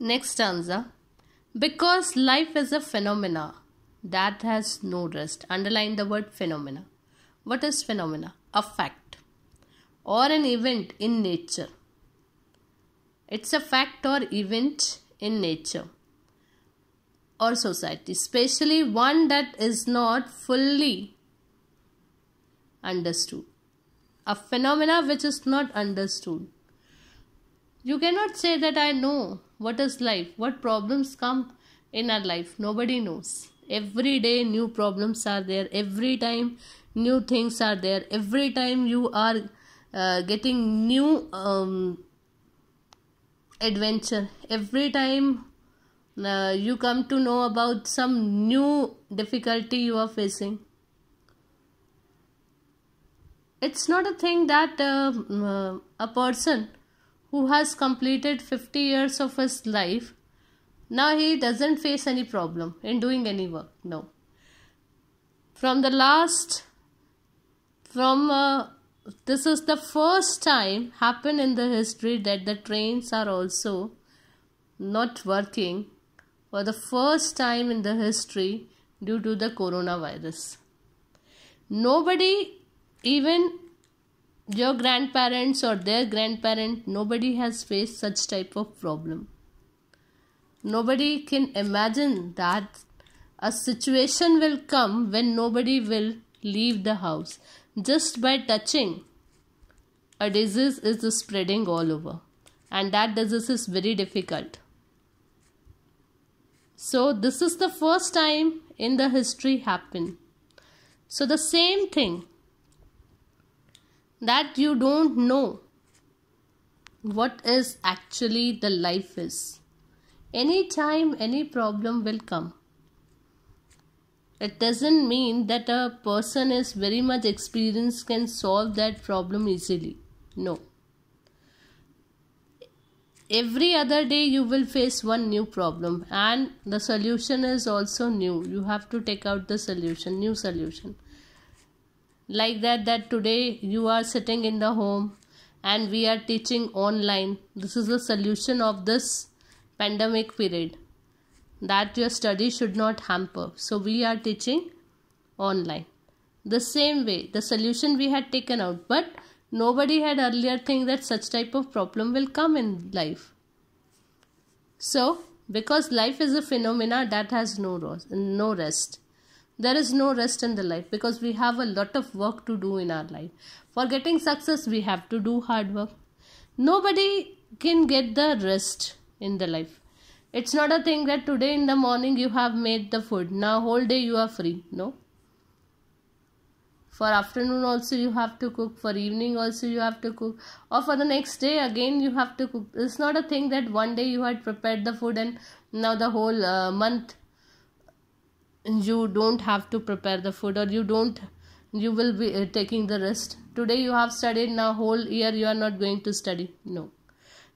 Next stanza. Because life is a phenomena that has no rest. Underline the word phenomena. What is phenomena? A fact or an event in nature. It's a fact or event in nature or society, especially one that is not fully understood. A phenomena which is not understood. You cannot say that I know what is life? What problems come in our life? Nobody knows. Every day, new problems are there. Every time, new things are there. Every time, you are uh, getting new um, adventure. Every time, uh, you come to know about some new difficulty you are facing it's not a thing that uh, uh a person who has completed 50 years of his life, now he doesn't face any problem in doing any work. No. From the last, from uh, this is the first time happened in the history that the trains are also not working for the first time in the history due to the coronavirus. Nobody even your grandparents or their grandparent nobody has faced such type of problem nobody can imagine that a situation will come when nobody will leave the house just by touching a disease is spreading all over and that disease is very difficult so this is the first time in the history happened. so the same thing that you don't know what is actually the life is. Any time, any problem will come. It doesn't mean that a person is very much experienced can solve that problem easily. No. Every other day you will face one new problem and the solution is also new. You have to take out the solution, new solution like that that today you are sitting in the home and we are teaching online this is the solution of this pandemic period that your study should not hamper so we are teaching online the same way the solution we had taken out but nobody had earlier think that such type of problem will come in life so because life is a phenomena that has no rest, no rest there is no rest in the life because we have a lot of work to do in our life for getting success we have to do hard work nobody can get the rest in the life it's not a thing that today in the morning you have made the food now whole day you are free no for afternoon also you have to cook for evening also you have to cook or for the next day again you have to cook it's not a thing that one day you had prepared the food and now the whole uh, month you don't have to prepare the food or you don't you will be uh, taking the rest today you have studied now whole year you are not going to study no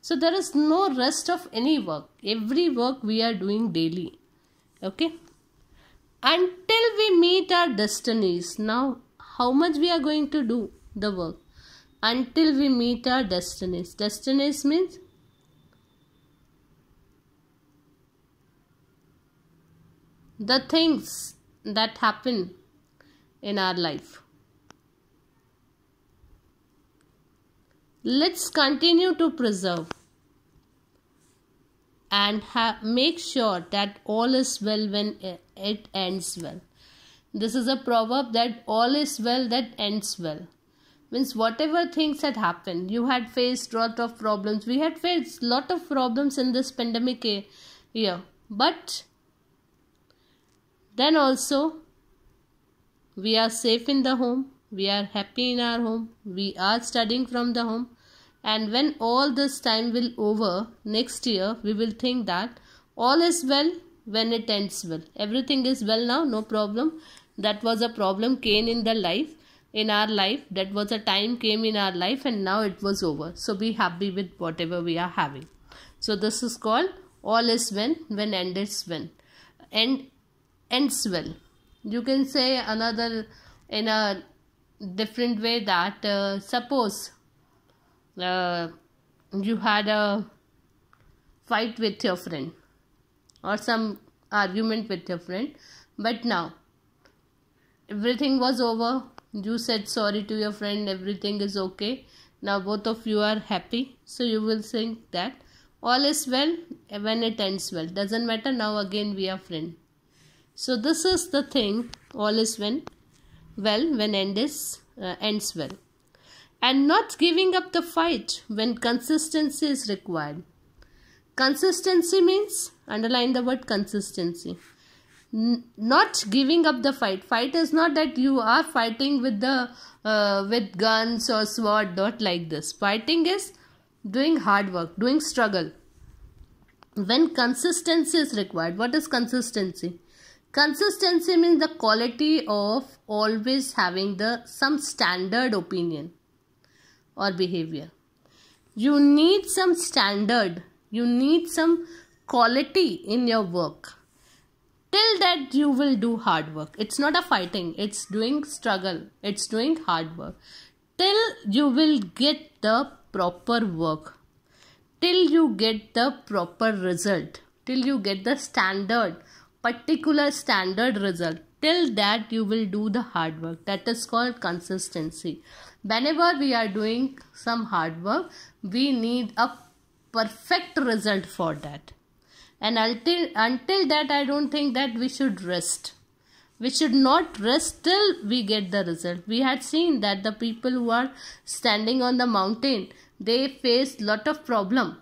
so there is no rest of any work every work we are doing daily okay until we meet our destinies now how much we are going to do the work until we meet our destinies destinies means the things that happen in our life. Let's continue to preserve and ha- make sure that all is well when it ends well. This is a proverb that all is well that ends well. Means whatever things had happened, you had faced lot of problems. We had faced lot of problems in this pandemic year, but then also we are safe in the home we are happy in our home we are studying from the home and when all this time will over next year we will think that all is well when it ends well everything is well now no problem that was a problem came in the life in our life that was a time came in our life and now it was over so be happy with whatever we are having so this is called all is when when end is when and ends well you can say another in a different way that uh, suppose uh, you had a fight with your friend or some argument with your friend but now everything was over you said sorry to your friend everything is okay now both of you are happy so you will think that all is well when it ends well doesn't matter now again we are friends so this is the thing all is when well when end is uh, ends well and not giving up the fight when consistency is required. Consistency means underline the word consistency. N not giving up the fight. Fight is not that you are fighting with the uh, with guns or sword, not like this. Fighting is doing hard work, doing struggle. When consistency is required, what is consistency? consistency means the quality of always having the some standard opinion or behavior you need some standard you need some quality in your work till that you will do hard work it's not a fighting it's doing struggle it's doing hard work till you will get the proper work till you get the proper result till you get the standard particular standard result till that you will do the hard work that is called consistency whenever we are doing some hard work we need a perfect result for that and until until that i don't think that we should rest we should not rest till we get the result we had seen that the people who are standing on the mountain they face lot of problem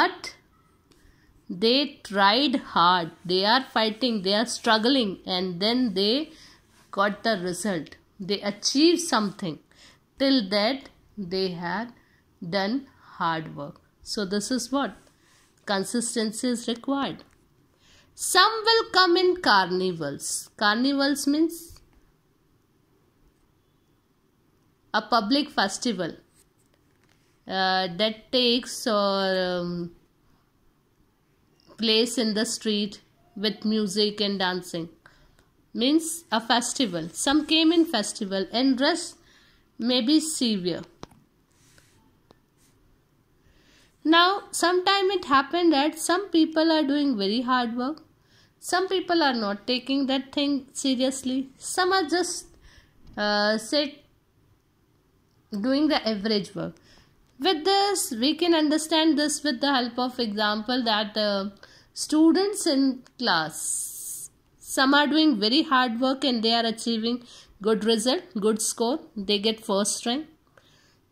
but they tried hard they are fighting they are struggling and then they got the result they achieved something till that they had done hard work so this is what consistency is required some will come in carnivals carnivals means a public festival uh, that takes or uh, um, place in the street with music and dancing means a festival some came in festival and dress may be severe now sometime it happened that some people are doing very hard work some people are not taking that thing seriously some are just uh, say doing the average work with this, we can understand this with the help of example that uh, students in class, some are doing very hard work and they are achieving good result, good score, they get first rank.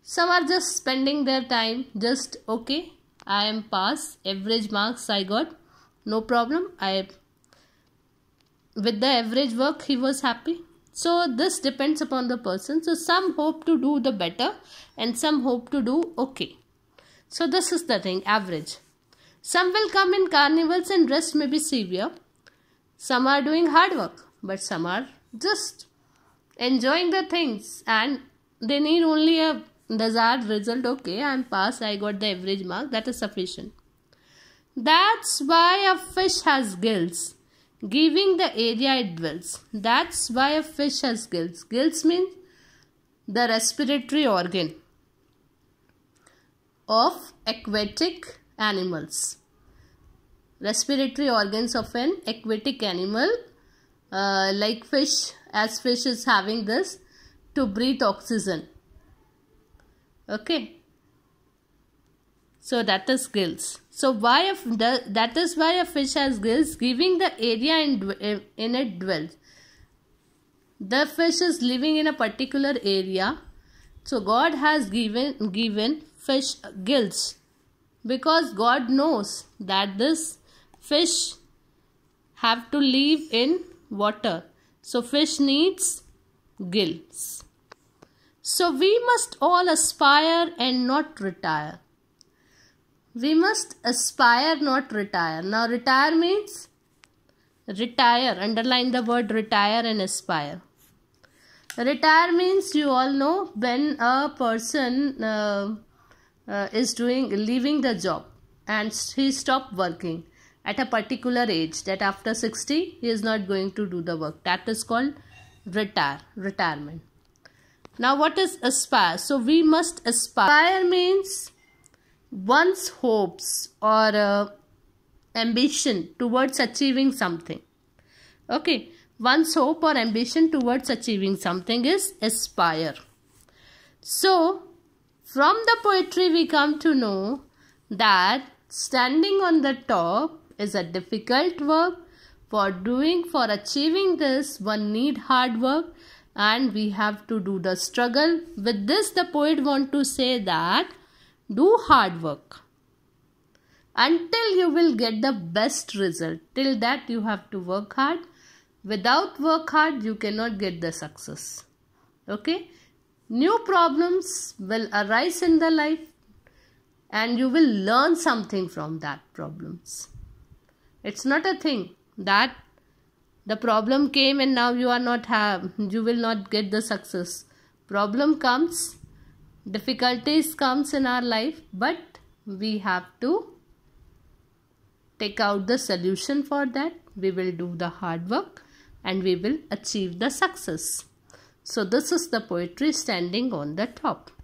Some are just spending their time just okay, I am pass, average marks I got, no problem, I with the average work he was happy so this depends upon the person so some hope to do the better and some hope to do okay so this is the thing average some will come in carnivals and rest may be severe some are doing hard work but some are just enjoying the things and they need only a desired result okay i'm pass i got the average mark that is sufficient that's why a fish has gills giving the area it dwells. That's why a fish has gills. Gills means the respiratory organ of aquatic animals. Respiratory organs of an aquatic animal uh, like fish as fish is having this to breathe oxygen. Okay. So that is gills. So why the that is why a fish has gills giving the area in, in it dwells. The fish is living in a particular area. So God has given given fish gills because God knows that this fish have to live in water. So fish needs gills. So we must all aspire and not retire we must aspire not retire now retire means retire underline the word retire and aspire retire means you all know when a person uh, uh, is doing leaving the job and he stopped working at a particular age that after 60 he is not going to do the work that is called retire retirement now what is aspire so we must aspire means one's hopes or uh, ambition towards achieving something. Okay, one's hope or ambition towards achieving something is aspire. So, from the poetry we come to know that standing on the top is a difficult work. For doing, for achieving this, one need hard work and we have to do the struggle. With this, the poet want to say that do hard work until you will get the best result till that you have to work hard without work hard you cannot get the success okay new problems will arise in the life and you will learn something from that problems it's not a thing that the problem came and now you are not have you will not get the success problem comes difficulties comes in our life but we have to take out the solution for that we will do the hard work and we will achieve the success so this is the poetry standing on the top